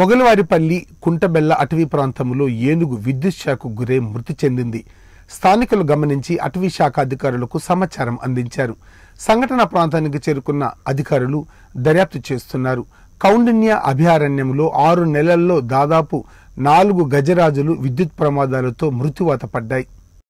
మొగలవారిపల్లి కుంటబెల్ల అటవీ ప్రాంతంలో ఏనుగు విద్యుత్ శాఖకు గురై మృతి చెందింది స్థానికులు గమనించి అటవీ శాఖ అధికారులకు సమాచారం అందించారు సంఘటన ప్రాంతానికి చేరుకున్న అధికారులు దర్యాప్తు చేస్తున్నారు కౌండిన్య అభయారణ్యంలో ఆరు నెలల్లో దాదాపు నాలుగు గజరాజులు విద్యుత్ ప్రమాదాలతో మృత్యువాత పడ్డాయి